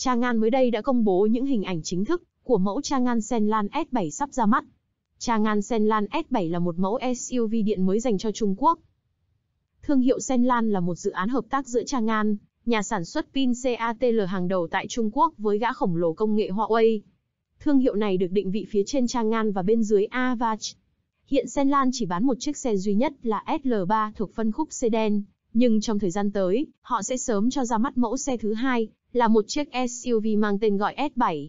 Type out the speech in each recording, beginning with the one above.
Cha Ngan mới đây đã công bố những hình ảnh chính thức của mẫu Cha Ngan Senlan S7 sắp ra mắt. Cha Ngan Senlan S7 là một mẫu SUV điện mới dành cho Trung Quốc. Thương hiệu Senlan là một dự án hợp tác giữa Cha Ngan, nhà sản xuất pin CATL hàng đầu tại Trung Quốc với gã khổng lồ công nghệ Huawei. Thương hiệu này được định vị phía trên Cha Ngan và bên dưới Avach. Hiện Senlan chỉ bán một chiếc xe duy nhất là SL3 thuộc phân khúc sedan nhưng trong thời gian tới, họ sẽ sớm cho ra mắt mẫu xe thứ hai, là một chiếc SUV mang tên gọi S7.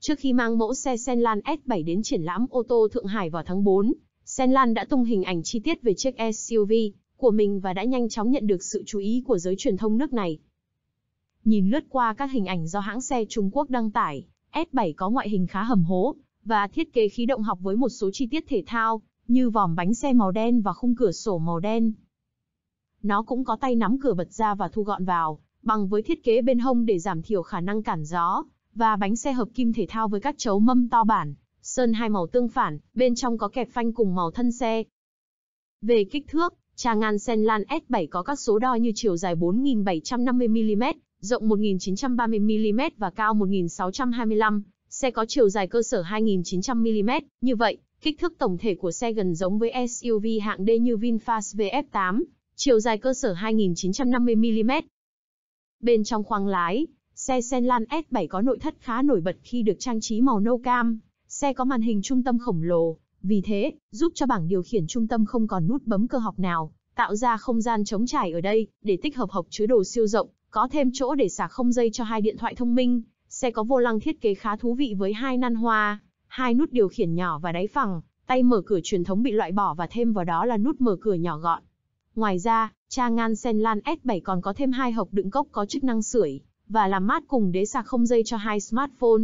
Trước khi mang mẫu xe Senlan S7 đến triển lãm ô tô Thượng Hải vào tháng 4, Senlan đã tung hình ảnh chi tiết về chiếc SUV của mình và đã nhanh chóng nhận được sự chú ý của giới truyền thông nước này. Nhìn lướt qua các hình ảnh do hãng xe Trung Quốc đăng tải, S7 có ngoại hình khá hầm hố và thiết kế khí động học với một số chi tiết thể thao như vòm bánh xe màu đen và khung cửa sổ màu đen. Nó cũng có tay nắm cửa bật ra và thu gọn vào, bằng với thiết kế bên hông để giảm thiểu khả năng cản gió, và bánh xe hợp kim thể thao với các chấu mâm to bản, sơn hai màu tương phản, bên trong có kẹp phanh cùng màu thân xe. Về kích thước, Changan Senlan S7 có các số đo như chiều dài 4.750mm, rộng 1.930mm và cao 1.625, xe có chiều dài cơ sở 2.900mm, như vậy, kích thước tổng thể của xe gần giống với SUV hạng D như VinFast VF8, chiều dài cơ sở 2.950mm. Bên trong khoang lái, xe Senlan S7 có nội thất khá nổi bật khi được trang trí màu nâu cam, xe có màn hình trung tâm khổng lồ, vì thế, giúp cho bảng điều khiển trung tâm không còn nút bấm cơ học nào, tạo ra không gian chống trải ở đây, để tích hợp hộc chứa đồ siêu rộng, có thêm chỗ để xả không dây cho hai điện thoại thông minh. Xe có vô lăng thiết kế khá thú vị với hai nan hoa, hai nút điều khiển nhỏ và đáy phẳng, tay mở cửa truyền thống bị loại bỏ và thêm vào đó là nút mở cửa nhỏ gọn. Ngoài ra, cha ngan sen lan S7 còn có thêm hai hộp đựng cốc có chức năng sưởi và làm mát cùng đế sạc không dây cho hai smartphone.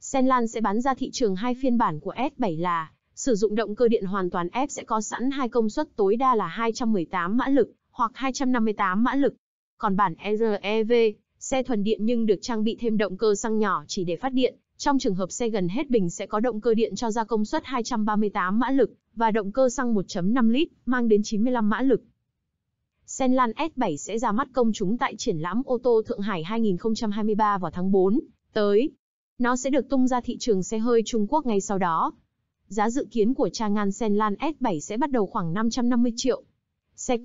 Senlan sẽ bán ra thị trường hai phiên bản của S7 là sử dụng động cơ điện hoàn toàn F sẽ có sẵn hai công suất tối đa là 218 mã lực hoặc 258 mã lực. Còn bản REV, xe thuần điện nhưng được trang bị thêm động cơ xăng nhỏ chỉ để phát điện. Trong trường hợp xe gần hết bình sẽ có động cơ điện cho ra công suất 238 mã lực và động cơ xăng 1.5 lít, mang đến 95 mã lực. Senlan S7 sẽ ra mắt công chúng tại triển lãm ô tô Thượng Hải 2023 vào tháng 4 tới. Nó sẽ được tung ra thị trường xe hơi Trung Quốc ngay sau đó. Giá dự kiến của Changan Senlan S7 sẽ bắt đầu khoảng 550 triệu. Xe